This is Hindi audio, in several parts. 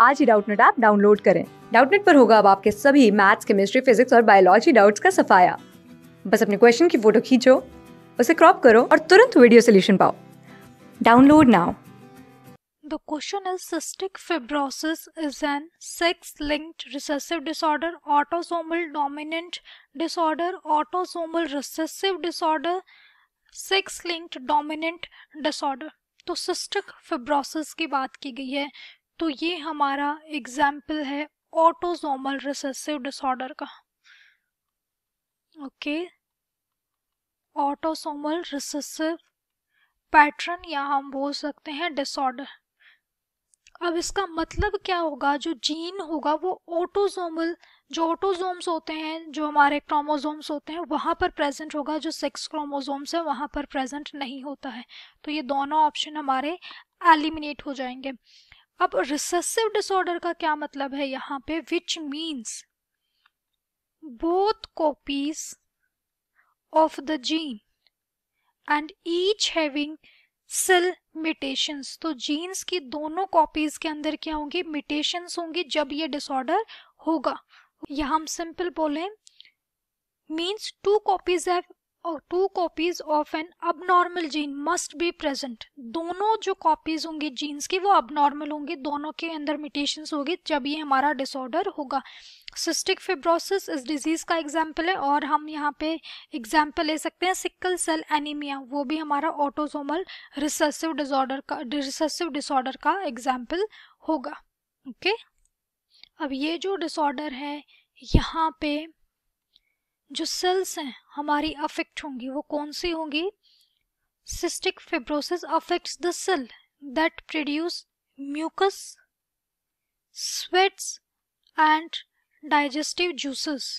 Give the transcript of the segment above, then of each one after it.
आज ही डाउटनेट ऐप डाउनलोड करें डाउटनेट पर होगा अब आपके सभी मैथ्स केमिस्ट्री फिजिक्स और बायोलॉजी डाउट्स का सफाया बस अपने क्वेश्चन की फोटो खींचो उसे क्रॉप करो और तुरंत वीडियो सोल्यूशन पाओ download now The question is cystic fibrosis is an sex-linked recessive disorder, autosomal dominant disorder, autosomal recessive disorder, sex-linked dominant disorder. तो सिस्टिक फिब्रोसिस की बात की गई है तो ये हमारा एग्जाम्पल है ऑटोजोमल रिसेसिव डिसऑर्डर का ओके ऑटोसोमल रिसेसिव पैटर्न या हम बोल सकते हैं डिसऑर्डर अब इसका मतलब क्या होगा जो जीन होगा वो ऑटोजोमल जो ऑटोजोम्स होते हैं जो हमारे क्रोमोजोम्स होते हैं वहाँ पर प्रेजेंट होगा जो सेक्स क्रोमोजोम्स है वहाँ पर प्रेजेंट नहीं होता है तो ये दोनों ऑप्शन हमारे एलिमिनेट हो जाएंगे अब रिसेसिव डिसऑर्डर का क्या मतलब है यहाँ पे which means both copies of the gene and each having cell mutations तो जीन्स की दोनों कॉपीज के अंदर क्या होंगी म्यूटेशंस होंगी जब ये डिसऑर्डर होगा यहां हम सिंपल बोले मीन्स टू कॉपीज हैव और two copies of an abnormal gene must be present दोनों जो कॉपीज होंगी जीन्स की वो अबनॉर्मल होंगी दोनों के अंदर म्यूटेशन होगी जब ये हमारा डिसऑर्डर होगा सिस्टिक फिब्रोसिस इस डिजीज़ का एग्जाम्पल है और हम यहाँ पे एग्जाम्पल ले सकते हैं सिक्कल सेल एनीमिया वो भी हमारा ऑटोसोमल रिसेसिव डिसऑर्डर का रिसेसिव डिसऑर्डर का एग्जाम्पल होगा ओके okay? अब ये जो डिसऑर्डर है यहाँ पे जो सेल्स हैं हमारी अफेक्ट होंगी वो कौन सी होंगी cystic fibrosis affects the cell that produce mucus sweats and digestive juices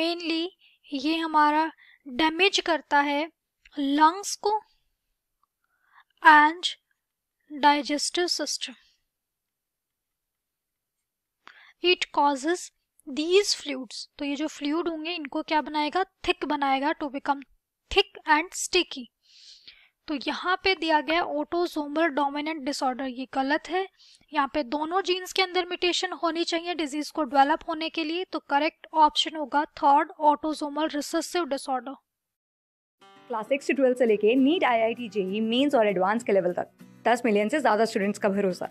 mainly ये हमारा डैमेज करता है लंग्स को and digestive system it causes these fluids तो ये जो फ्लूड होंगे इनको क्या बनाएगा थिक बनाएगा to become thick and sticky तो यहाँ पे दिया गया है ऑटोजोमल डोमिनेंट डिसऑर्डर ये गलत है यहाँ पे दोनों जीन्स के अंदर म्यूटेशन होनी चाहिए डिजीज को डेवलप होने के लिए तो करेक्ट ऑप्शन होगा third autosomal recessive disorder class six से ट्वेल्थ से लेके NEET I I T JEE mains और एडवांस के लेवल तक दस मिलियन से ज्यादा स्टूडेंट्स का भरोसा